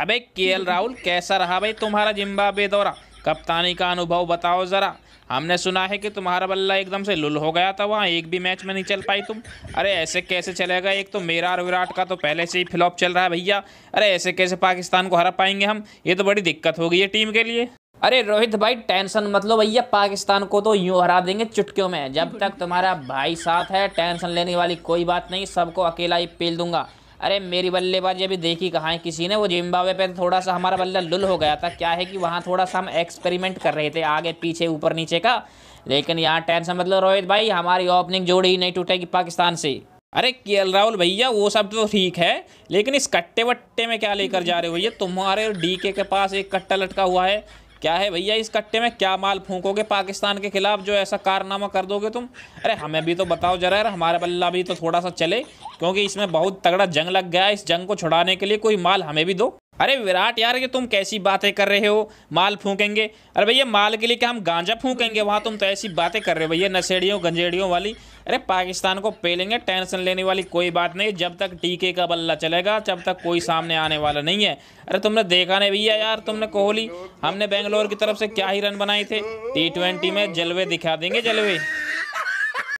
अबे के राहुल कैसा रहा भाई तुम्हारा जिम्बाब्वे दौरा कप्तानी का अनुभव बताओ ज़रा हमने सुना है कि तुम्हारा बल्ला एकदम से लुल हो गया था वहाँ एक भी मैच में नहीं चल पाई तुम अरे ऐसे कैसे चलेगा एक तो मेरा और विराट का तो पहले से ही फ्लॉप चल रहा है भैया अरे ऐसे कैसे पाकिस्तान को हरा पाएंगे हम ये तो बड़ी दिक्कत होगी ये टीम के लिए अरे रोहित भाई टेंशन मत लो भैया पाकिस्तान को तो यूँ हरा देंगे चुटकियों में जब तक तुम्हारा भाई साथ है टेंशन लेने वाली कोई बात नहीं सबको अकेला ही पेल दूंगा अरे मेरी बल्लेबाजी अभी देखी कहाँ है किसी ने वो जिम्बावे पे थोड़ा सा हमारा बल्ला लुल हो गया था क्या है कि वहाँ थोड़ा सा हम एक्सपेरिमेंट कर रहे थे आगे पीछे ऊपर नीचे का लेकिन यहाँ टेंशन मतलब रोहित भाई हमारी ओपनिंग जोड़ी ही नहीं टूटेगी पाकिस्तान से अरे के राहुल भैया वो सब तो ठीक है लेकिन इस कट्टे वट्टे में क्या लेकर जा रहे हो ये तुम्हारे और डी के पास एक कट्टा लटका हुआ है क्या है भैया इस कट्टे में क्या माल फूंकोगे पाकिस्तान के खिलाफ जो ऐसा कारनामा कर दोगे तुम अरे हमें भी तो बताओ जरा यार हमारा बल्ला भी तो थोड़ा सा चले क्योंकि इसमें बहुत तगड़ा जंग लग गया इस जंग को छुड़ाने के लिए कोई माल हमें भी दो अरे विराट यार ये तुम कैसी बातें कर रहे हो माल फूकेंगे अरे भैया माल के लिए क्या हम गांजा फूकेंगे वहाँ तुम तो ऐसी बातें कर रहे हो भैया नशेड़ियों गंजेड़ियों वाली अरे पाकिस्तान को पेलेंगे टेंशन लेने वाली कोई बात नहीं जब तक टीके का बल्ला चलेगा जब तक कोई सामने आने वाला नहीं है अरे तुमने देखा नहीं भैया यार तुमने कोहली हमने बेंगलोर की तरफ से क्या ही रन बनाए थे टी में जलवे दिखा देंगे जलवे